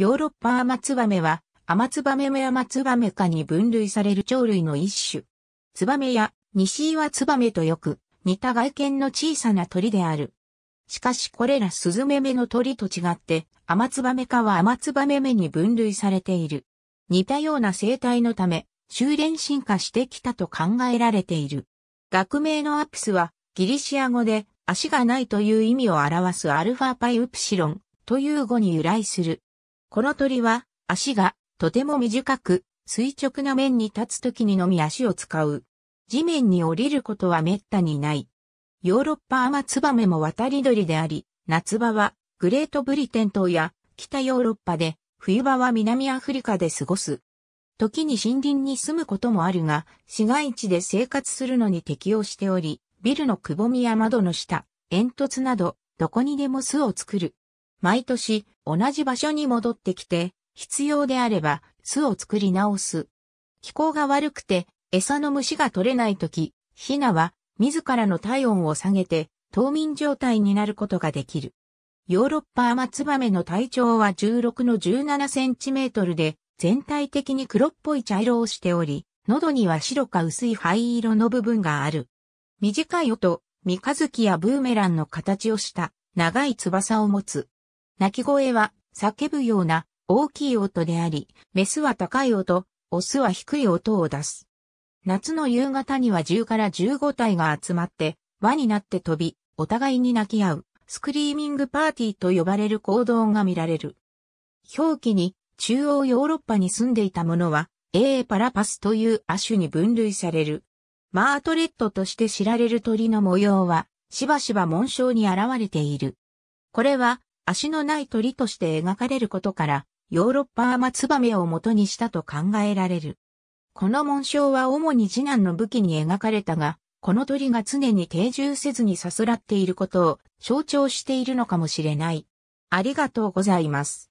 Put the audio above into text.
ヨーロッパアマツバメは、アマツバメやアマツバメ科に分類される鳥類の一種。ツバメや西岩ツバメとよく、似た外見の小さな鳥である。しかしこれらスズメメの鳥と違って、アマツバメ科はアマツバメ目に分類されている。似たような生態のため、修練進化してきたと考えられている。学名のアプスは、ギリシア語で足がないという意味を表すアルファパイウプシロンという語に由来する。この鳥は足がとても短く垂直な面に立つ時にのみ足を使う。地面に降りることは滅多にない。ヨーロッパアマツバメも渡り鳥であり、夏場はグレートブリテン島や北ヨーロッパで、冬場は南アフリカで過ごす。時に森林に住むこともあるが、市街地で生活するのに適応しており、ビルのくぼみや窓の下、煙突など、どこにでも巣を作る。毎年同じ場所に戻ってきて、必要であれば巣を作り直す。気候が悪くて餌の虫が取れないとき、ヒナは自らの体温を下げて冬眠状態になることができる。ヨーロッパアマツバメの体長は16の17センチメートルで、全体的に黒っぽい茶色をしており、喉には白か薄い灰色の部分がある。短い音、三日月やブーメランの形をした長い翼を持つ。鳴き声は叫ぶような大きい音であり、メスは高い音、オスは低い音を出す。夏の夕方には10から15体が集まって、輪になって飛び、お互いに泣き合う、スクリーミングパーティーと呼ばれる行動が見られる。表記に、中央ヨーロッパに住んでいたものは、A パラパスという亜種に分類される。マートレットとして知られる鳥の模様は、しばしば紋章に現れている。これは、足のない鳥として描かれることから、ヨーロッパアマツバメを元にしたと考えられる。この紋章は主に次男の武器に描かれたが、この鳥が常に定住せずにさすらっていることを象徴しているのかもしれない。ありがとうございます。